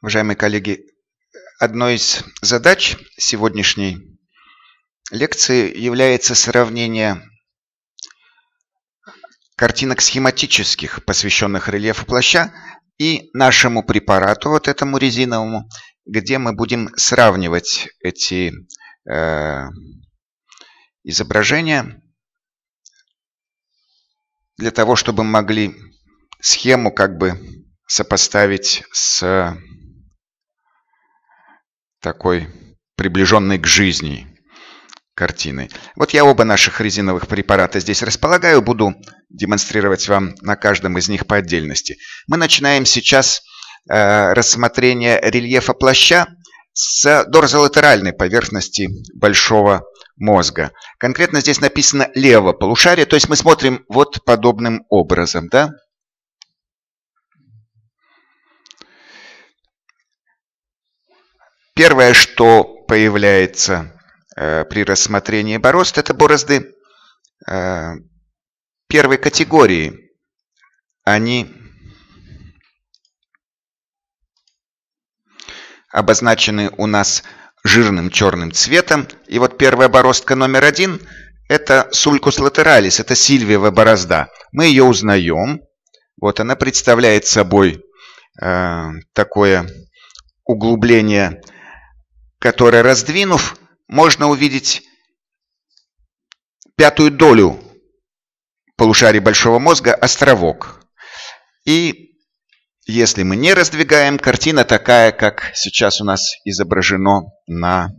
Уважаемые коллеги, одной из задач сегодняшней лекции является сравнение картинок схематических, посвященных рельефу плаща, и нашему препарату, вот этому резиновому, где мы будем сравнивать эти э, изображения для того, чтобы могли схему как бы сопоставить с такой приближенной к жизни картины. Вот я оба наших резиновых препарата здесь располагаю, буду демонстрировать вам на каждом из них по отдельности. Мы начинаем сейчас э, рассмотрение рельефа плаща с дорзолатеральной поверхности большого мозга. Конкретно здесь написано лево полушарие, то есть мы смотрим вот подобным образом, да? Первое, что появляется э, при рассмотрении борозд, это борозды э, первой категории. Они обозначены у нас жирным черным цветом. И вот первая бороздка номер один – это сулькус латералис, это сильвиевая борозда. Мы ее узнаем. Вот она представляет собой э, такое углубление – который, раздвинув, можно увидеть пятую долю полушарий большого мозга – островок. И если мы не раздвигаем, картина такая, как сейчас у нас изображено на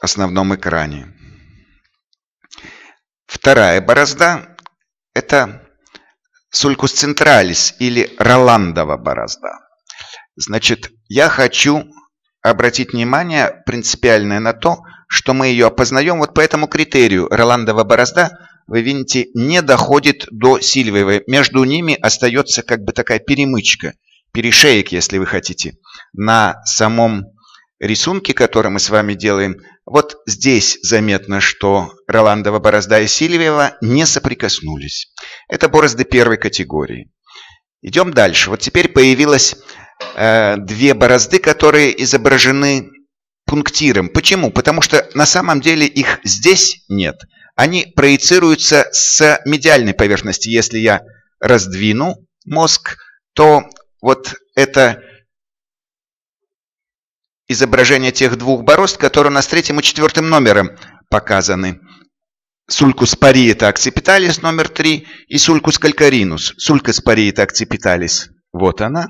основном экране. Вторая борозда – это сулькус централис или Роландова борозда. Значит, я хочу обратить внимание принципиальное на то, что мы ее опознаем вот по этому критерию. Роландова борозда, вы видите, не доходит до Сильвиевой. Между ними остается как бы такая перемычка, перешеек, если вы хотите, на самом рисунке, который мы с вами делаем. Вот здесь заметно, что Роландова борозда и Сильвиева не соприкоснулись. Это борозды первой категории. Идем дальше. Вот теперь появилась Э, две борозды, которые изображены пунктиром. Почему? Потому что на самом деле их здесь нет. Они проецируются с медиальной поверхности. Если я раздвину мозг, то вот это изображение тех двух борозд, которые у нас третьим и четвертым номером показаны. Сулькус париета акципиталис номер три и сулькус калькаринус. Сулькус париета акципиталис. Вот она.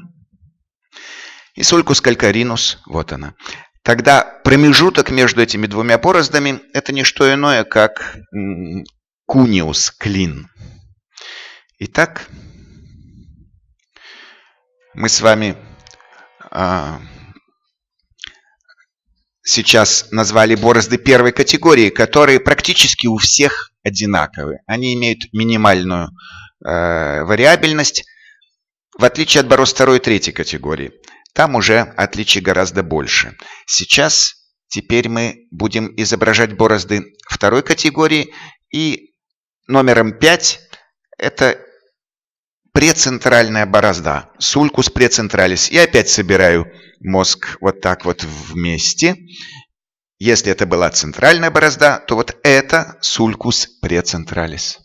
И солькус калькаринус, вот она. Тогда промежуток между этими двумя пороздами – это не что иное, как куниус, клин. Итак, мы с вами а, сейчас назвали борозды первой категории, которые практически у всех одинаковы. Они имеют минимальную э, вариабельность, в отличие от борозд второй и третьей категории. Там уже отличий гораздо больше. Сейчас, теперь мы будем изображать борозды второй категории и номером 5 это прецентральная борозда, сулькус прецентралис. Я опять собираю мозг вот так вот вместе. Если это была центральная борозда, то вот это сулькус прецентралис.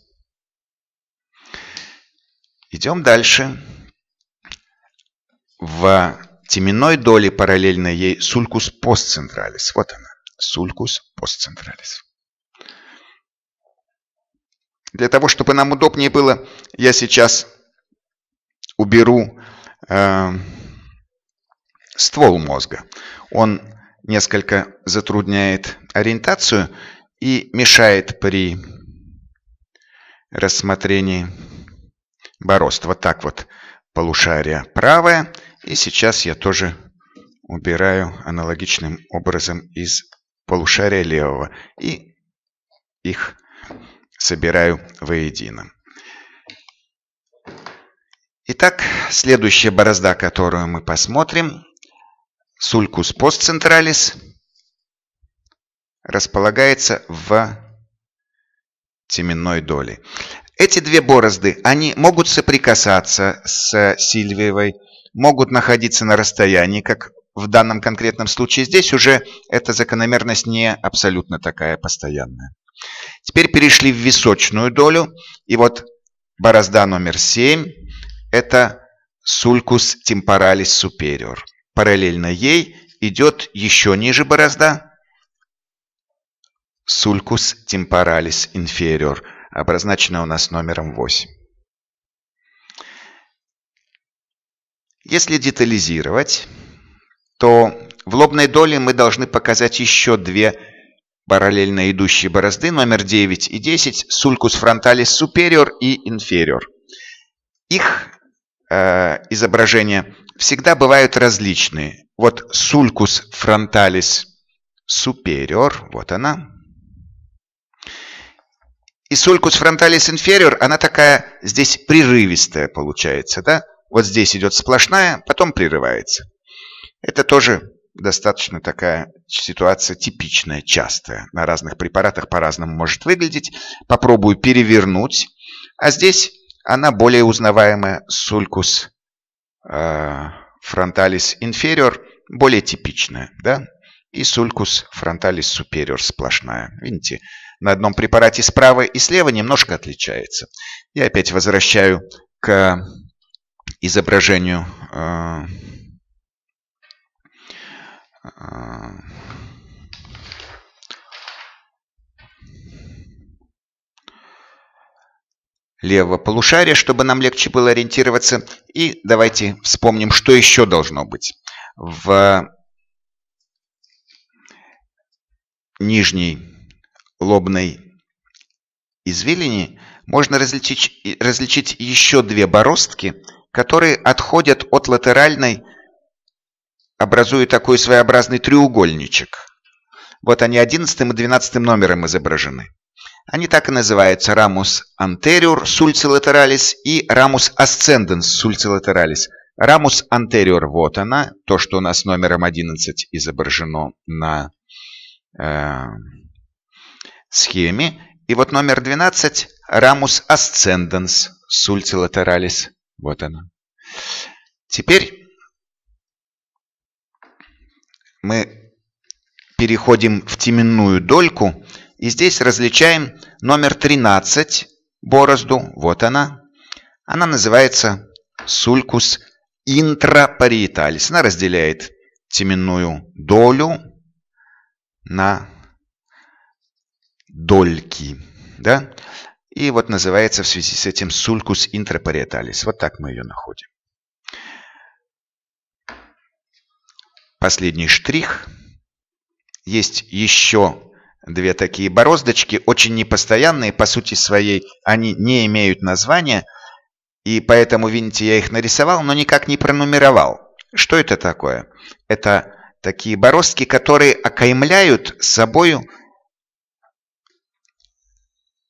Идем дальше. В теменной доли, параллельно ей, сулькус постцентралис. Вот она, сулькус постцентралис. Для того, чтобы нам удобнее было, я сейчас уберу э, ствол мозга. Он несколько затрудняет ориентацию и мешает при рассмотрении борозд. Вот так вот полушария правое и сейчас я тоже убираю аналогичным образом из полушария левого и их собираю воедино. Итак, следующая борозда, которую мы посмотрим, сулькус постцентралис, располагается в теменной доли. Эти две борозды, они могут соприкасаться с сильвиевой могут находиться на расстоянии, как в данном конкретном случае здесь уже эта закономерность не абсолютно такая постоянная. Теперь перешли в височную долю. И вот борозда номер 7 – это сулькус темпоралис superior. Параллельно ей идет еще ниже борозда сулькус темпоралис inferior, обозначена у нас номером 8. Если детализировать, то в лобной доле мы должны показать еще две параллельно идущие борозды номер 9 и 10, сулькус frontalis superior и inferior. Их э, изображения всегда бывают различные. Вот сулькус frontalis superior, вот она. И сулькус frontalis inferior, она такая здесь прерывистая получается, да? Вот здесь идет сплошная, потом прерывается. Это тоже достаточно такая ситуация типичная, частая. На разных препаратах по-разному может выглядеть. Попробую перевернуть. А здесь она более узнаваемая. Сулькус э, фронталис инфериор более типичная. Да? И сулькус фронталис супериор сплошная. Видите, на одном препарате справа и слева немножко отличается. Я опять возвращаю к изображению э, э, левого полушария, чтобы нам легче было ориентироваться. И давайте вспомним, что еще должно быть. В нижней лобной извилине можно различить, различить еще две бороздки которые отходят от латеральной, образуя такой своеобразный треугольничек. Вот они 11 и 12 номером изображены. Они так и называются рамус anterior sulcilateralis и рамус ascendens sulcilateralis. Рамус anterior, вот она, то, что у нас номером 11 изображено на э, схеме. И вот номер 12 рамус ascendens sulcilateralis. Вот она. Теперь мы переходим в теменную дольку. И здесь различаем номер 13 борозду. Вот она. Она называется сулькус интрапариеталис. Она разделяет теменную долю на дольки. Да? И вот называется в связи с этим сулькус интрапариеталис. Вот так мы ее находим. Последний штрих. Есть еще две такие бороздочки, очень непостоянные, по сути своей они не имеют названия, и поэтому, видите, я их нарисовал, но никак не пронумеровал. Что это такое? Это такие бороздки, которые окаймляют собою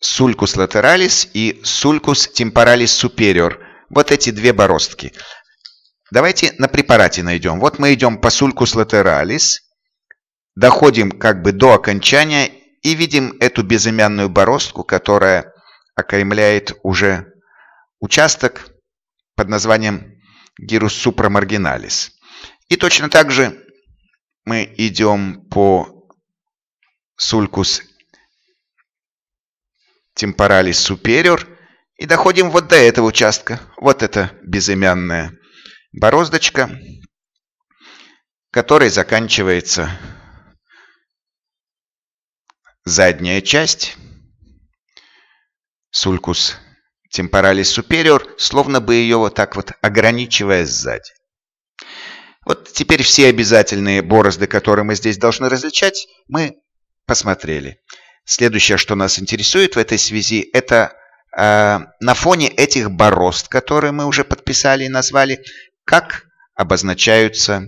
sulcus lateralis и sulcus temporalis superior. Вот эти две бороздки. Давайте на препарате найдем. Вот мы идем по sulcus lateralis, доходим как бы до окончания и видим эту безымянную бороздку, которая окаймляет уже участок под названием gyrus supramarginalis. И точно так же мы идем по sulcus темпоралис супериор и доходим вот до этого участка. Вот это безымянная бороздочка, которой заканчивается задняя часть. Сулькус темпоралис супериор, словно бы ее вот так вот ограничивая сзади. Вот теперь все обязательные борозды, которые мы здесь должны различать, мы посмотрели. Следующее, что нас интересует в этой связи, это э, на фоне этих борозд, которые мы уже подписали и назвали, как обозначаются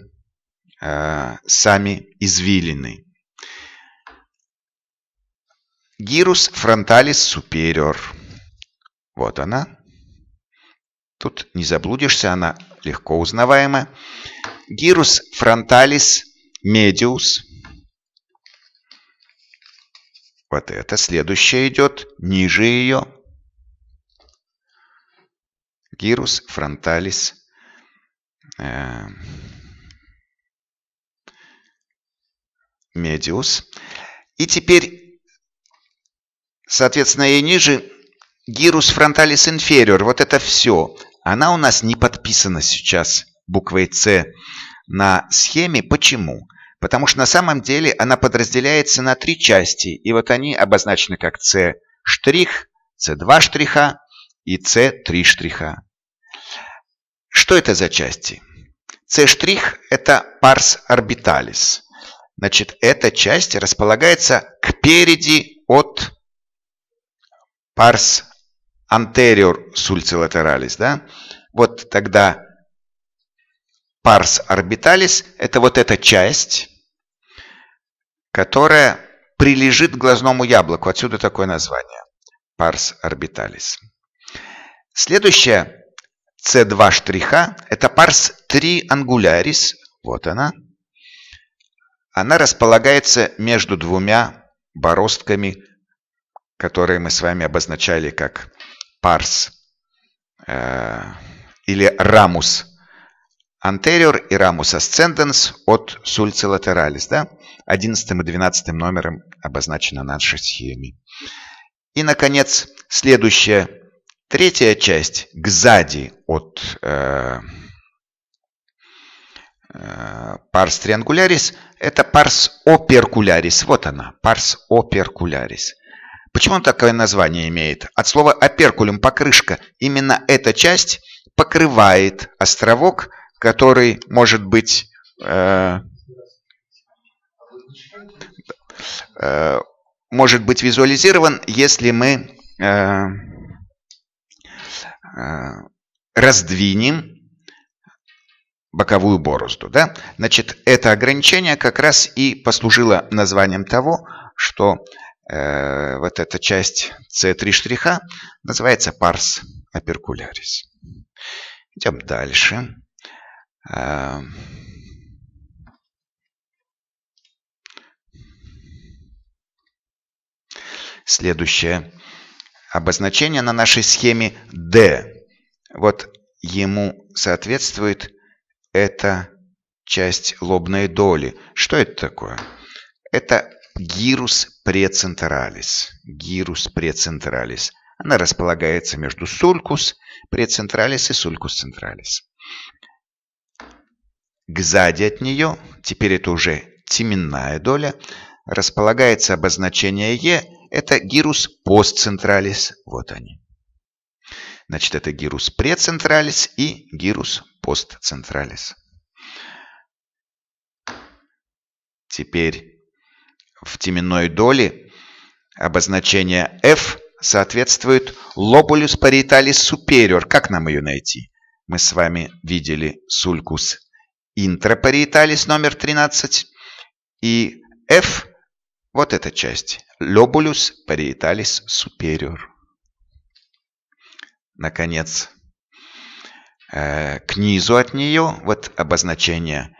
э, сами извилины. Гирус фронталис супериор. Вот она. Тут не заблудишься, она легко узнаваема. Гирус фронталис медиус – вот это следующее идет ниже ее. Гирус фронталис. Э, медиус. И теперь, соответственно, и ниже гирус фронталис инфериор. Вот это все. Она у нас не подписана сейчас буквой С на схеме. Почему? потому что на самом деле она подразделяется на три части, и вот они обозначены как С штрих, С2 штриха и С3 штриха. Что это за части? С' штрих это парс орбиталис. Значит, эта часть располагается к переди от парс anterior sulcilateralis, да? Вот тогда парс орбиталис – это вот эта часть, которая прилежит к глазному яблоку. Отсюда такое название – парс орбиталис. Следующая С2 штриха – это парс триангулярис. Вот она. Она располагается между двумя бороздками, которые мы с вами обозначали как парс э, или рамус Anterior и Ramus Ascendens от Sulcilateralis, да? 11 и 12 номером обозначена нашей схеме. И, наконец, следующая, третья часть, кзади от э, э, Pars Triangularis, это Pars operculares, Вот она, Pars operculares. Почему он такое название имеет? От слова оперкулем – покрышка. Именно эта часть покрывает островок – который может быть э, э, может быть визуализирован, если мы э, э раздвинем боковую борозду. Да? Значит, это ограничение как раз и послужило названием того, что э, вот эта часть C3 штриха называется парс оперкулярис. Идем дальше. Эм. следующее обозначение на нашей схеме D. Вот ему соответствует эта часть лобной доли. Что это такое? Это гирус прецентралис. Гирус прецентралис. Она располагается между сулькус прецентралис и сулькус централис. Кзади от нее, теперь это уже теменная доля, располагается обозначение Е, это гирус постцентралис, вот они. Значит, это гирус прецентралис и гирус постцентралис. Теперь в теменной доле обозначение F соответствует лобулюс parietalis superior. Как нам ее найти? Мы с вами видели сулькус интрапариеталис номер 13 и F, вот эта часть, лобулюс париеталис superior. Наконец, э, к низу от нее, вот обозначение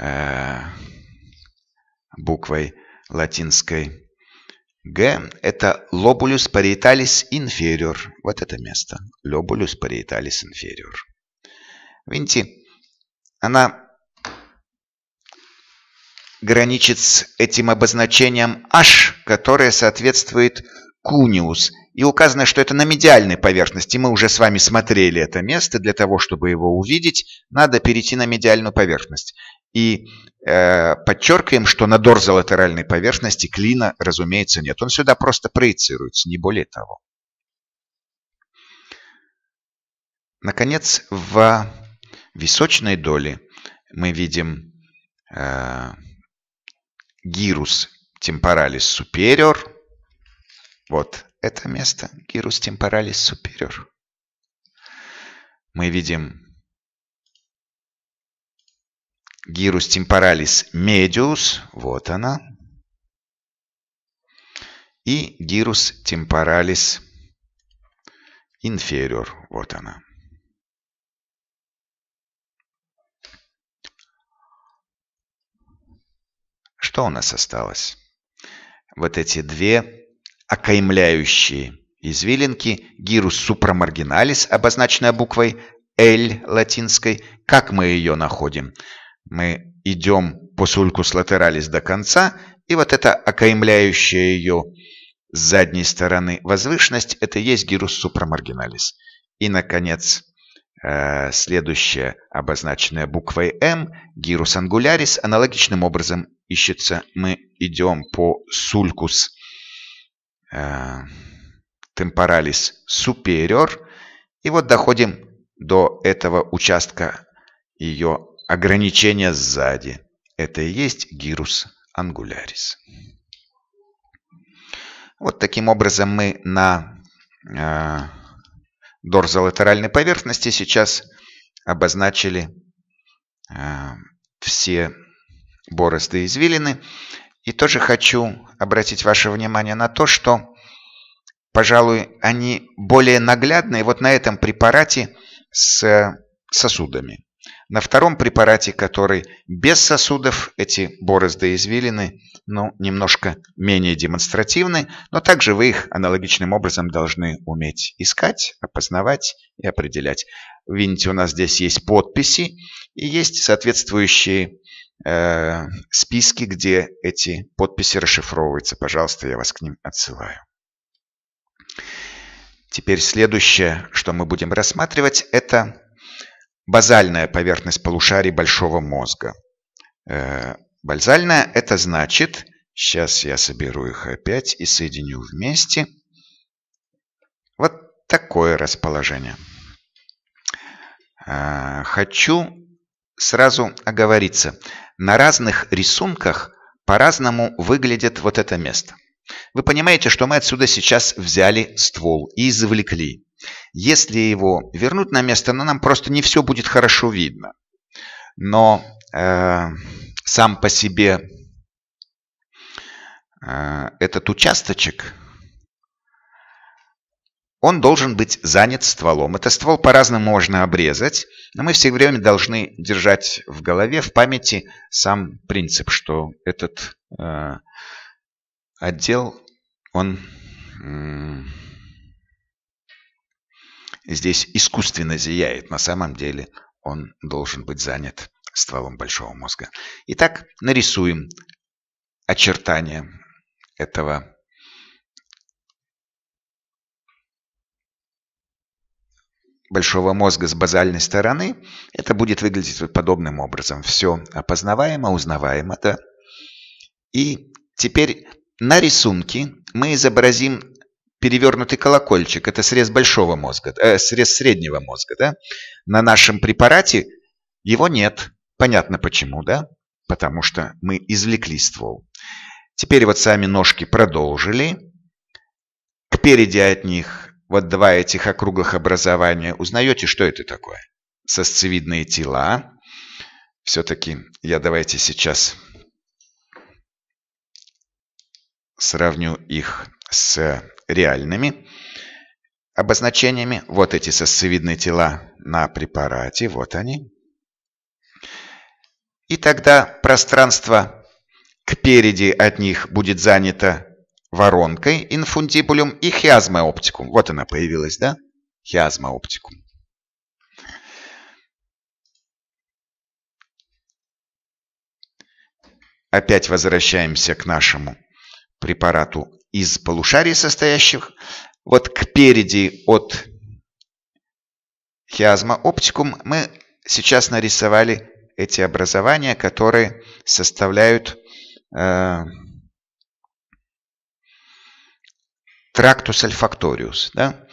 э, буквой латинской Г – это лобулюс париеталис inferior. Вот это место. Лобулюс париеталис inferior. Видите, она граничит с этим обозначением H, которое соответствует куниус. И указано, что это на медиальной поверхности. Мы уже с вами смотрели это место. Для того, чтобы его увидеть, надо перейти на медиальную поверхность. И э, подчеркиваем, что на дорзолатеральной поверхности клина, разумеется, нет. Он сюда просто проецируется, не более того. Наконец, в височной доли мы видим э, гирус темпоралис супериор. Вот это место, гирус темпоралис супериор. Мы видим гирус темпоралис медиус, вот она. И гирус темпоралис инфериор, вот она. что у нас осталось? Вот эти две окаймляющие извилинки, гирус супрамаргиналис, обозначенная буквой L латинской. Как мы ее находим? Мы идем по сулькус латералис до конца, и вот эта окаймляющая ее с задней стороны возвышенность, это и есть гирус супрамаргиналис. И, наконец, э, следующая обозначенная буквой М, гирус ангулярис, аналогичным образом ищется. Мы идем по sulcus э, temporalis superior. И вот доходим до этого участка ее ограничения сзади. Это и есть гирус ангулярис. Вот таким образом мы на э, дорзолатеральной поверхности сейчас обозначили э, все борозды и извилины. И тоже хочу обратить ваше внимание на то, что, пожалуй, они более наглядные вот на этом препарате с э, сосудами. На втором препарате, который без сосудов, эти борозды и извилины, ну, немножко менее демонстративны, но также вы их аналогичным образом должны уметь искать, опознавать и определять. Видите, у нас здесь есть подписи и есть соответствующие Э, списки, где эти подписи расшифровываются. Пожалуйста, я вас к ним отсылаю. Теперь следующее, что мы будем рассматривать, это базальная поверхность полушарий большого мозга. Э, базальная – это значит, сейчас я соберу их опять и соединю вместе, вот такое расположение. Э, хочу сразу оговориться. На разных рисунках по-разному выглядит вот это место. Вы понимаете, что мы отсюда сейчас взяли ствол и извлекли. Если его вернуть на место, ну, нам просто не все будет хорошо видно. Но э, сам по себе э, этот участочек он должен быть занят стволом. Это ствол по-разному можно обрезать, но мы все время должны держать в голове, в памяти сам принцип, что этот э, отдел, он э, здесь искусственно зияет. На самом деле он должен быть занят стволом большого мозга. Итак, нарисуем очертания этого большого мозга с базальной стороны, это будет выглядеть подобным образом. Все опознаваемо, узнаваемо, да. И теперь на рисунке мы изобразим перевернутый колокольчик. Это срез большого мозга, э, срез среднего мозга, да. На нашем препарате его нет. Понятно почему, да? Потому что мы извлекли ствол. Теперь вот сами ножки продолжили. Кпереди от них вот два этих округлых образования. Узнаете, что это такое? Сосцевидные тела. Все-таки я давайте сейчас сравню их с реальными обозначениями. Вот эти сосцевидные тела на препарате, вот они. И тогда пространство кпереди от них будет занято воронкой инфундибулем и хиазмооптикум. Вот она появилась, да? Хиазмооптикум. Опять возвращаемся к нашему препарату из полушарий состоящих. Вот к переди от хиазма оптикум мы сейчас нарисовали эти образования, которые составляют э, Трактус альфакториус. Да?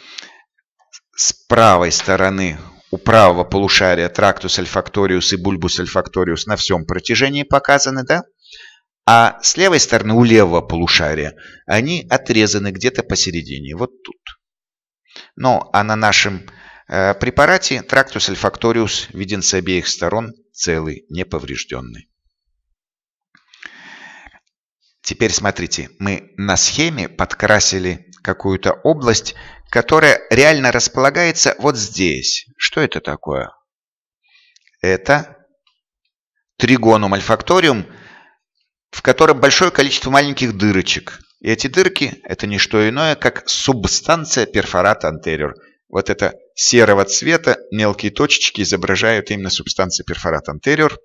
С правой стороны у правого полушария трактус альфакториус и бульбус альфакториус на всем протяжении показаны, да? А с левой стороны у левого полушария они отрезаны где-то посередине, вот тут. Ну, а на нашем э, препарате трактус альфакториус виден с обеих сторон целый, неповрежденный. Теперь смотрите, мы на схеме подкрасили какую-то область, которая реально располагается вот здесь. Что это такое? Это тригонум альфакториум, в котором большое количество маленьких дырочек. И эти дырки – это не что иное, как субстанция перфората антериор. Вот это серого цвета мелкие точечки изображают именно субстанцию перфорат антериор.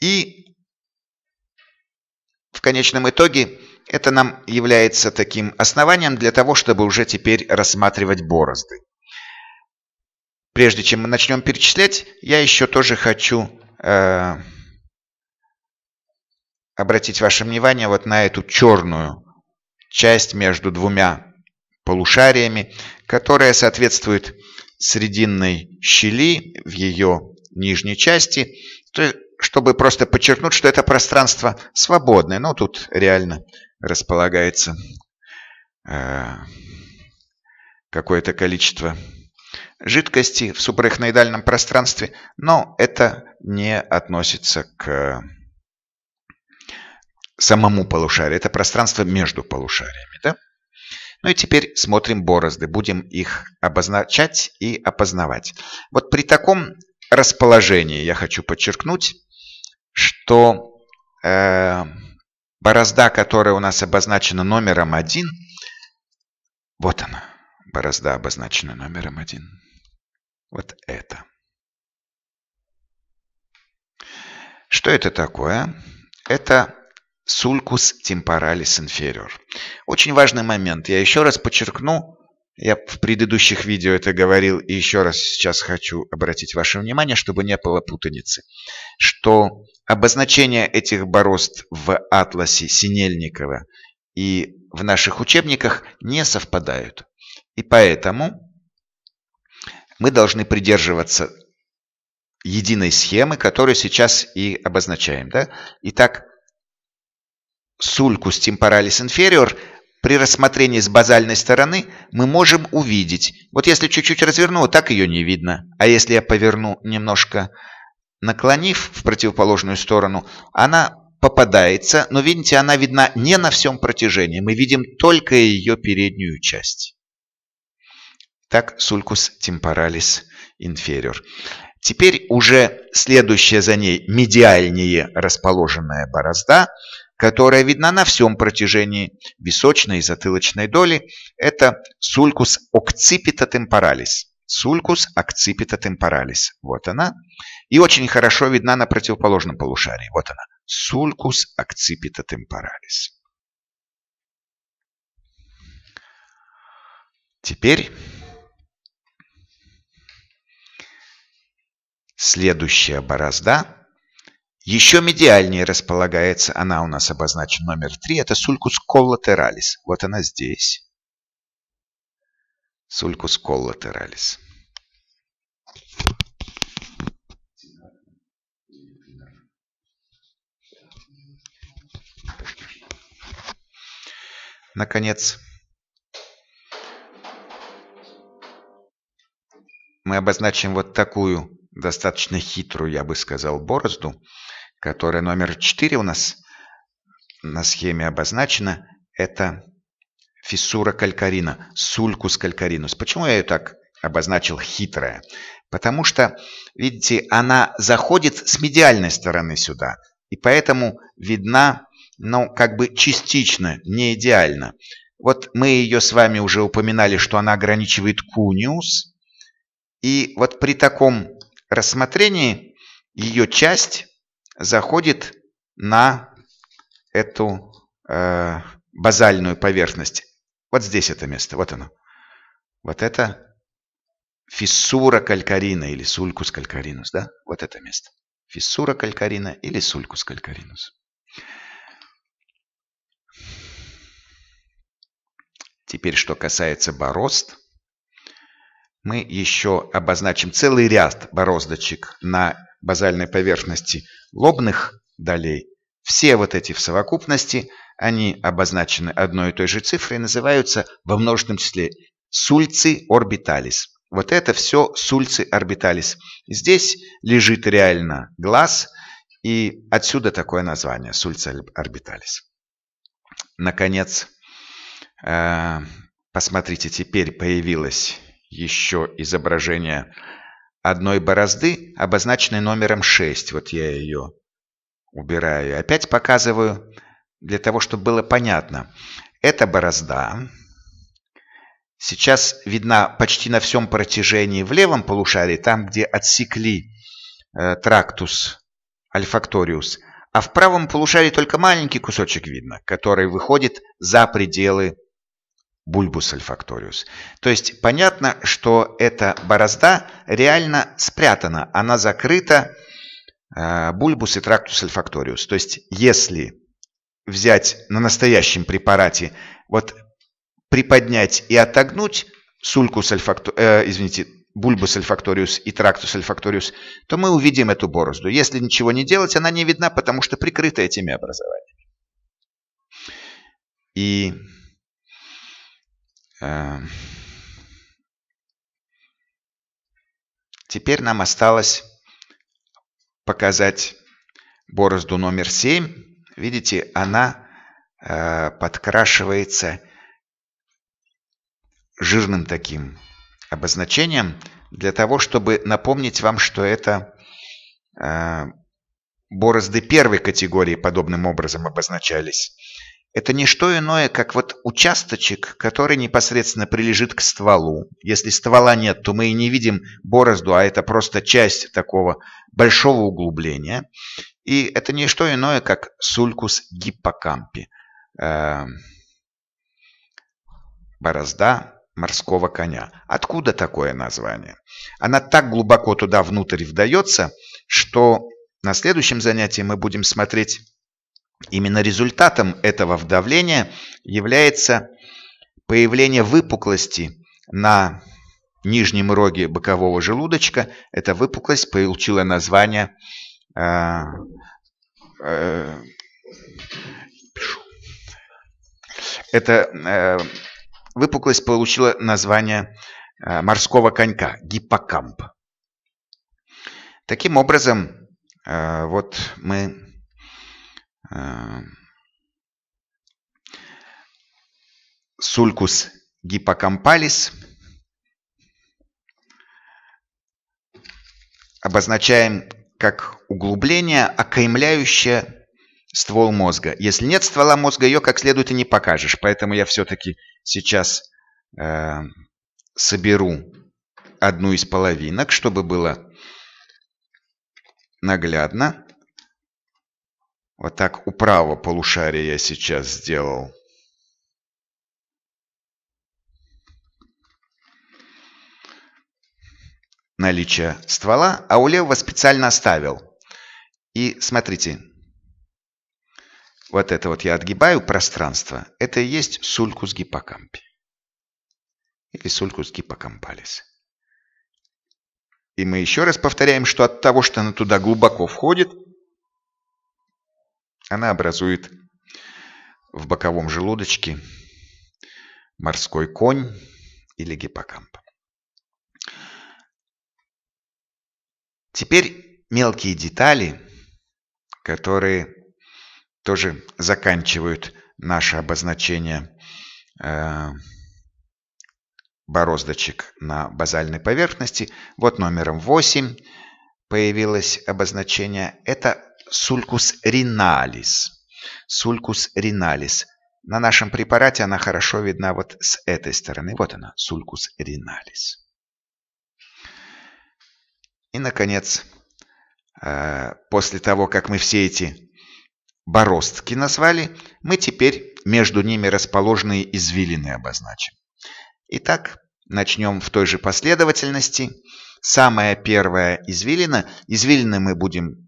И конечном итоге это нам является таким основанием для того, чтобы уже теперь рассматривать борозды. Прежде чем мы начнем перечислять, я еще тоже хочу э, обратить ваше внимание вот на эту черную часть между двумя полушариями, которая соответствует срединной щели в ее нижней части, то чтобы просто подчеркнуть, что это пространство свободное. Но ну, тут реально располагается э, какое-то количество жидкости в субарахноидальном пространстве, но это не относится к самому полушарию. Это пространство между полушариями. Да? Ну и теперь смотрим борозды. Будем их обозначать и опознавать. Вот при таком расположении я хочу подчеркнуть, что э, борозда, которая у нас обозначена номером один, вот она, борозда обозначена номером один, Вот это. Что это такое? Это sulcus temporalis inferior. Очень важный момент. Я еще раз подчеркну, я в предыдущих видео это говорил и еще раз сейчас хочу обратить ваше внимание, чтобы не было путаницы, что обозначение этих борозд в атласе Синельникова и в наших учебниках не совпадают. И поэтому мы должны придерживаться единой схемы, которую сейчас и обозначаем. Да? Итак, сулькус темпоралис инфериор – при рассмотрении с базальной стороны мы можем увидеть. Вот если чуть-чуть разверну, так ее не видно. А если я поверну немножко, наклонив в противоположную сторону, она попадается, но, видите, она видна не на всем протяжении. Мы видим только ее переднюю часть. Так сулькус темпоралис инфериор. Теперь уже следующая за ней медиальнее расположенная борозда – которая видна на всем протяжении височной и затылочной доли, это сулькус occipita temporalis. Sulcus occipita temporalis. Вот она. И очень хорошо видна на противоположном полушарии. Вот она. сулькус occipita temporalis. Теперь следующая борозда еще медиальнее располагается, она у нас обозначена номер 3, это сулькус коллатералис. Вот она здесь. Сулькус коллатералис. Наконец, мы обозначим вот такую достаточно хитрую, я бы сказал, борозду – которая номер 4 у нас на схеме обозначена, это фиссура калькарина, сулькус калькаринус. Почему я ее так обозначил хитрая? Потому что, видите, она заходит с медиальной стороны сюда, и поэтому видна, ну, как бы частично, не идеально. Вот мы ее с вами уже упоминали, что она ограничивает куниус, и вот при таком рассмотрении ее часть заходит на эту э, базальную поверхность. Вот здесь это место, вот оно. Вот это фиссура калькарина или сулькус калькаринус, да? Вот это место. Фиссура калькарина или сулькус калькаринус. Теперь, что касается борозд, мы еще обозначим целый ряд бороздочек на базальной поверхности лобных долей, все вот эти в совокупности, они обозначены одной и той же цифрой, называются во множественном числе сульци орбиталис. Вот это все сульци орбиталис. Здесь лежит реально глаз, и отсюда такое название сульци орбиталис. Наконец, э, посмотрите, теперь появилось еще изображение одной борозды, обозначенной номером 6. Вот я ее убираю и опять показываю, для того, чтобы было понятно. Эта борозда сейчас видна почти на всем протяжении в левом полушарии, там, где отсекли э, трактус альфакториус, а в правом полушарии только маленький кусочек видно, который выходит за пределы bulbus olfactorius. То есть понятно, что эта борозда реально спрятана, она закрыта bulbus э, и tractus olfactorius. То есть если взять на настоящем препарате, вот приподнять и отогнуть сулькус альфакториус, э, извините, бульбус альфакториус и трактус альфакториус, то мы увидим эту борозду. Если ничего не делать, она не видна, потому что прикрыта этими образованиями. И Эм. Теперь нам осталось показать борозду номер 7. Видите, она э, подкрашивается жирным таким обозначением для того, чтобы напомнить вам, что это э, борозды первой категории подобным образом обозначались. Это не что иное, как вот участочек, который непосредственно прилежит к стволу. Если ствола нет, то мы и не видим борозду, а это просто часть такого большого углубления. И это не что иное, как сулькус гиппокампи. Эм, борозда морского коня. Откуда такое название? Она так глубоко туда внутрь вдается, что на следующем занятии мы будем смотреть Именно результатом этого вдавления является появление выпуклости на нижнем роге бокового желудочка. Эта выпуклость получила название э, э, эта э, выпуклость получила название э, морского конька – гиппокамп. Таким образом, э, вот мы Эм, сулькус гиппокампалис. Обозначаем как углубление, окаймляющее ствол мозга. Если нет ствола мозга, ее как следует и не покажешь. Поэтому я все-таки сейчас э, соберу одну из половинок, чтобы было наглядно. Вот так управо полушария я сейчас сделал. Наличие ствола, а у левого специально оставил. И смотрите, вот это вот я отгибаю пространство, это и есть сулькус гиппокампи. Или сулькус гиппокампалис. И мы еще раз повторяем, что от того, что она туда глубоко входит – она образует в боковом желудочке морской конь или гиппокамп. Теперь мелкие детали, которые тоже заканчивают наше обозначение э, бороздочек на базальной поверхности. Вот номером 8 появилось обозначение. Это Сулькус rinalis. Сулькус rinalis. На нашем препарате она хорошо видна вот с этой стороны. Вот она, сулькус rinalis. И, наконец, э, после того, как мы все эти бороздки назвали, мы теперь между ними расположенные извилины обозначим. Итак, начнем в той же последовательности. Самая первая извилина. Извилины мы будем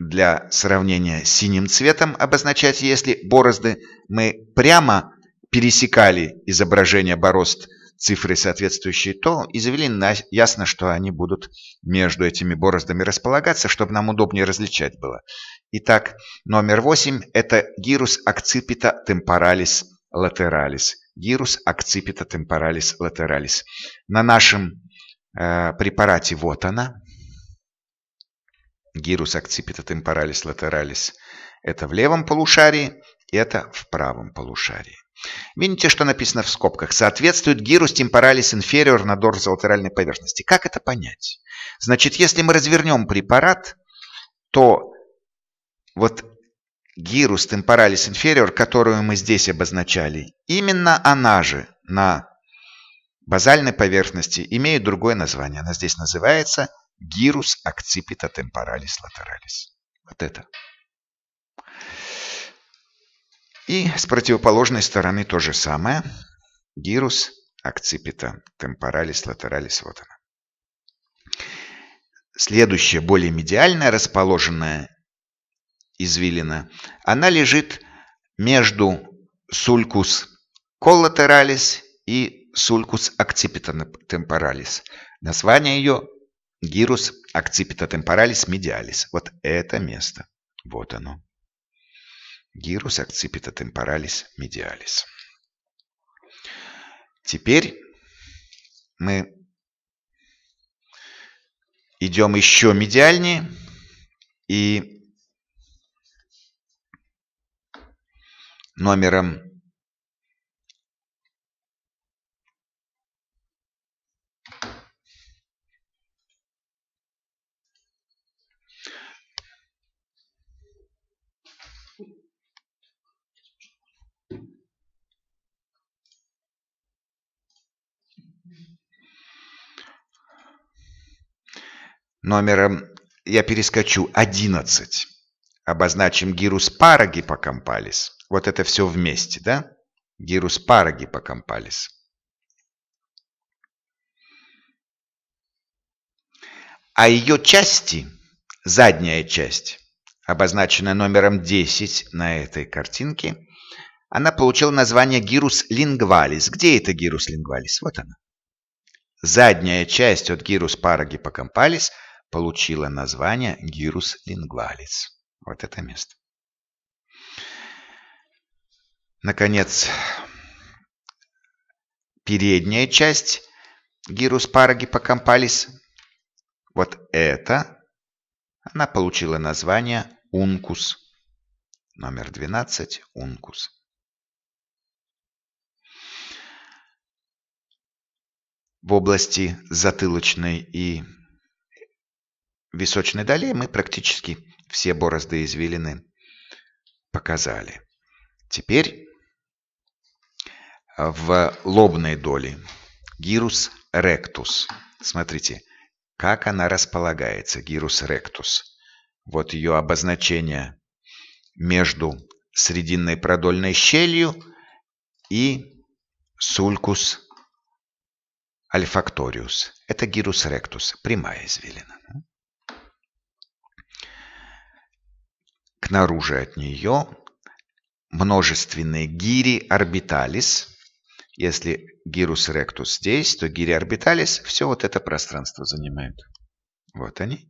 для сравнения синим цветом обозначать, если борозды мы прямо пересекали изображение борозд цифры соответствующие, то и завели ясно, что они будут между этими бороздами располагаться, чтобы нам удобнее различать было. Итак, номер 8 – это гирус акципита темпоралис латералис. Гирус акципита темпоралис латералис. На нашем э, препарате вот она, Гирус акципитотемпоралис латералис – это в левом полушарии, это в правом полушарии. Видите, что написано в скобках? Соответствует гирус темпоралис инфериор на дорзолатеральной поверхности. Как это понять? Значит, если мы развернем препарат, то вот гирус темпоралис инфериор, которую мы здесь обозначали, именно она же на базальной поверхности имеет другое название. Она здесь называется Гирус акципита темпоралис латералис. Вот это. И с противоположной стороны то же самое. Гирус акципита темпоралис латералис. Вот она. Следующая, более медиальная, расположенная извилина, она лежит между сулькус коллатералис и сулькус акципитан темпоралис. Название ее Гирус акципитотемпоралис медиалис. Вот это место. Вот оно. Гирус акципитотемпоралис медиалис. Теперь мы идем еще медиальнее и номером номером, я перескочу, 11. Обозначим гирус параги по компалис. Вот это все вместе, да? Гирус параги по компалис. А ее части, задняя часть, обозначенная номером 10 на этой картинке, она получила название гирус лингвалис. Где это гирус лингвалис? Вот она. Задняя часть от гирус параги по компалис – получила название гирус лингвалис. Вот это место. Наконец, передняя часть гирус парагипокампалис. Вот это, она получила название ункус. Номер 12, ункус. В области затылочной и височной доле мы практически все борозды извилины показали. Теперь в лобной доли гирус ректус. Смотрите, как она располагается, гирус ректус. Вот ее обозначение между срединной продольной щелью и сулькус альфакториус. Это гирус ректус, прямая извилина. к наружу от нее множественные гири орбиталис. Если гирус ректус здесь, то гири орбиталис все вот это пространство занимает. Вот они.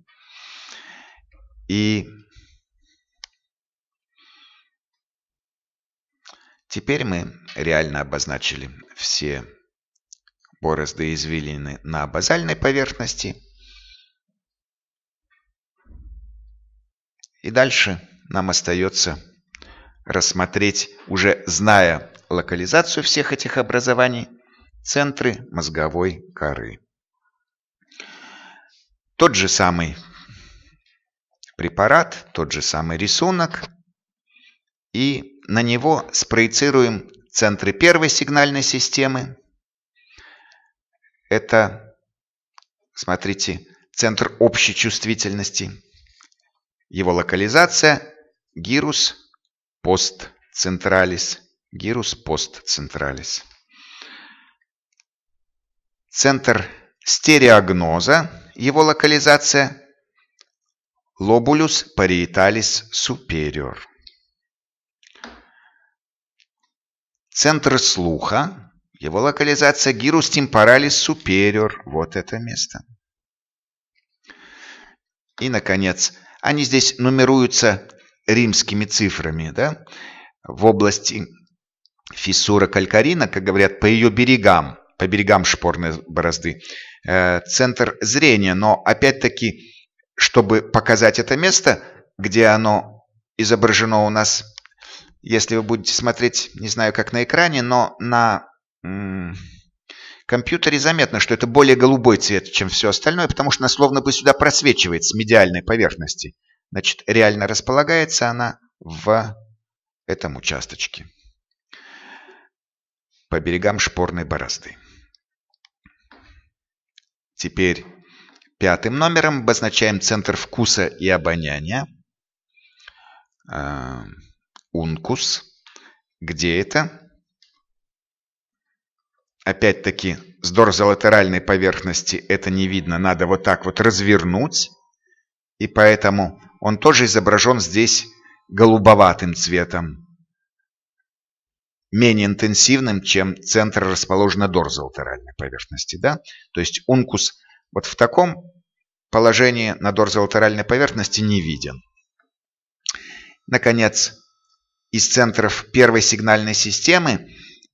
И теперь мы реально обозначили все борозды и извилины на базальной поверхности. И дальше нам остается рассмотреть, уже зная локализацию всех этих образований, центры мозговой коры. Тот же самый препарат, тот же самый рисунок, и на него спроецируем центры первой сигнальной системы. Это, смотрите, центр общей чувствительности, его локализация Гирус постцентралис, Гирус постцентралис. Центр стереогноза, его локализация – лобулюс париеталис супериор. Центр слуха, его локализация – гирус темпоралис супериор. Вот это место. И, наконец, они здесь нумеруются римскими цифрами, да, в области фиссура Калькарина, как говорят, по ее берегам, по берегам шпорной борозды, э, центр зрения. Но опять-таки, чтобы показать это место, где оно изображено у нас, если вы будете смотреть, не знаю, как на экране, но на компьютере заметно, что это более голубой цвет, чем все остальное, потому что она словно бы сюда просвечивает с медиальной поверхности. Значит, реально располагается она в этом участочке. По берегам шпорной борозды. Теперь пятым номером обозначаем центр вкуса и обоняния. А, Ункус. Где это? Опять-таки, с дорзолатеральной поверхности это не видно. Надо вот так вот развернуть. И поэтому он тоже изображен здесь голубоватым цветом, менее интенсивным, чем центр расположена дорзолатеральной поверхности. Да? То есть ункус вот в таком положении на дорзолатеральной поверхности не виден. Наконец, из центров первой сигнальной системы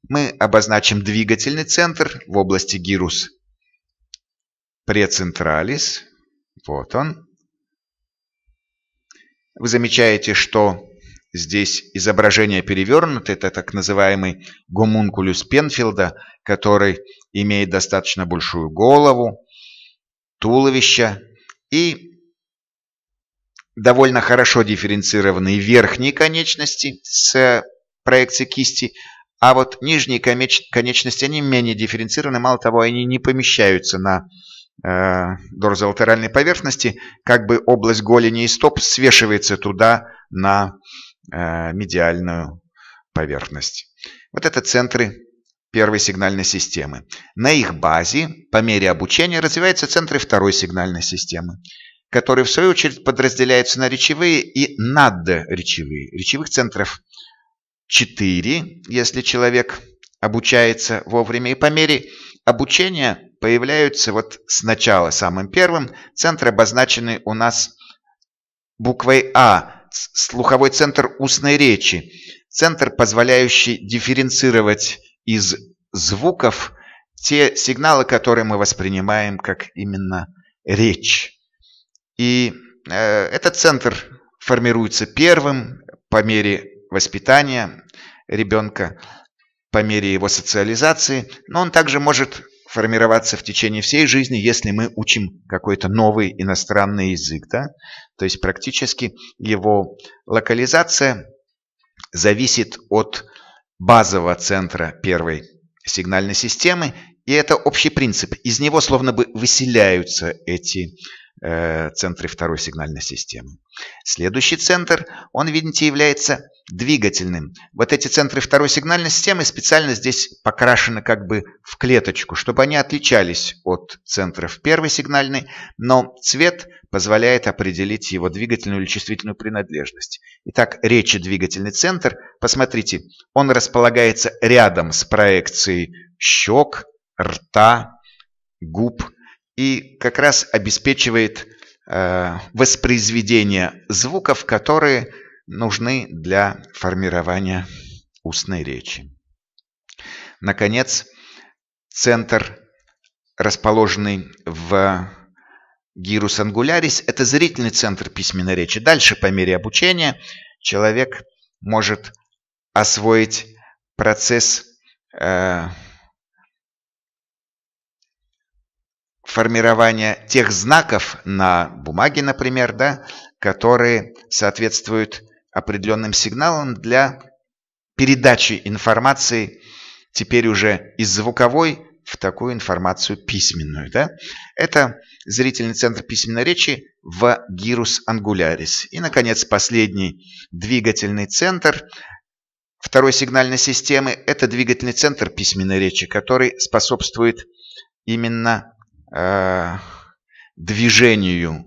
мы обозначим двигательный центр в области гирус прецентралис. Вот он. Вы замечаете, что здесь изображение перевернуто. Это так называемый гомункулюс Пенфилда, который имеет достаточно большую голову, туловище и довольно хорошо дифференцированные верхние конечности с проекцией кисти, а вот нижние конечности, они менее дифференцированы, мало того, они не помещаются на Э, дорзолатеральной поверхности, как бы область голени и стоп свешивается туда на э, медиальную поверхность. Вот это центры первой сигнальной системы. На их базе, по мере обучения, развиваются центры второй сигнальной системы, которые в свою очередь подразделяются на речевые и надречевые. Речевых центров 4, если человек обучается вовремя. И по мере обучения появляются вот сначала, самым первым. Центр обозначены у нас буквой А, слуховой центр устной речи, центр, позволяющий дифференцировать из звуков те сигналы, которые мы воспринимаем как именно речь. И э, этот центр формируется первым по мере воспитания ребенка, по мере его социализации, но он также может формироваться в течение всей жизни, если мы учим какой-то новый иностранный язык. Да? То есть практически его локализация зависит от базового центра первой сигнальной системы, и это общий принцип. Из него словно бы выселяются эти Э, центре второй сигнальной системы. Следующий центр, он, видите, является двигательным. Вот эти центры второй сигнальной системы специально здесь покрашены как бы в клеточку, чтобы они отличались от центров первой сигнальной, но цвет позволяет определить его двигательную или чувствительную принадлежность. Итак, речи двигательный центр, посмотрите, он располагается рядом с проекцией щек, рта, губ и как раз обеспечивает э, воспроизведение звуков, которые нужны для формирования устной речи. Наконец, центр, расположенный в гирус ангулярис, это зрительный центр письменной речи. Дальше, по мере обучения, человек может освоить процесс э, формирования тех знаков на бумаге, например, да, которые соответствуют определенным сигналам для передачи информации теперь уже из звуковой в такую информацию письменную. Да? Это зрительный центр письменной речи в гирус ангулярис. И, наконец, последний двигательный центр второй сигнальной системы – это двигательный центр письменной речи, который способствует именно Э, движению,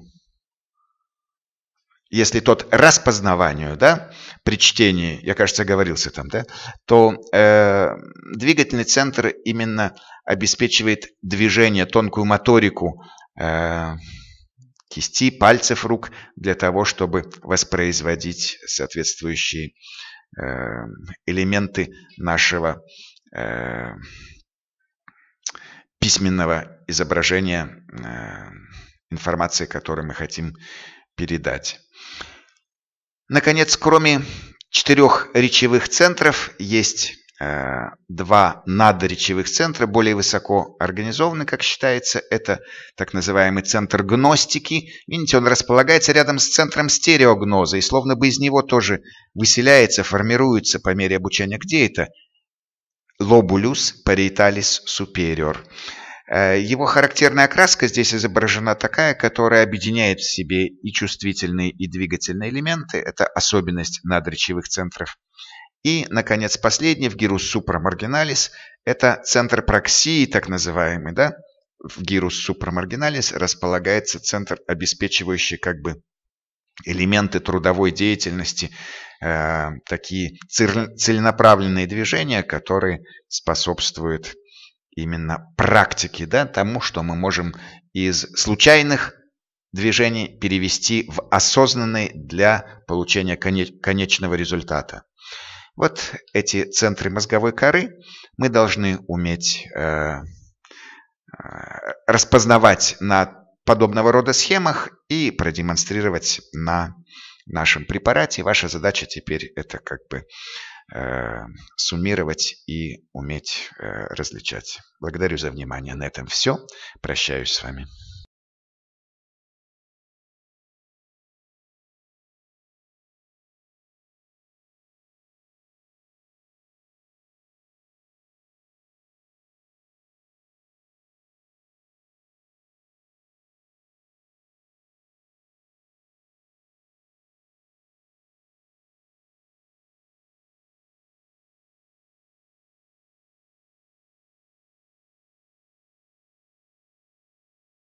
если тот распознаванию, да, при чтении, я, кажется, говорился там, да, то э, двигательный центр именно обеспечивает движение, тонкую моторику э, кисти, пальцев рук для того, чтобы воспроизводить соответствующие э, элементы нашего э, письменного изображения э, информации, которую мы хотим передать. Наконец, кроме четырех речевых центров есть э, два надречевых центра, более высоко организованы, как считается. Это так называемый центр гностики. Видите, он располагается рядом с центром стереогноза и словно бы из него тоже выселяется, формируется по мере обучения. Где это? Лобулюс париеталис superior. Э, его характерная окраска здесь изображена такая, которая объединяет в себе и чувствительные, и двигательные элементы. Это особенность надречевых центров. И, наконец, последний в гирус супрамаргиналис – это центр проксии, так называемый. Да? В гирус супрамаргиналис располагается центр, обеспечивающий как бы элементы трудовой деятельности, э, такие целенаправленные движения, которые способствуют именно практике, да, тому, что мы можем из случайных движений перевести в осознанные для получения конечного результата. Вот эти центры мозговой коры мы должны уметь э, э, распознавать на подобного рода схемах и продемонстрировать на нашем препарате. Ваша задача теперь это как бы э, суммировать и уметь э, различать. Благодарю за внимание. На этом все. Прощаюсь с вами.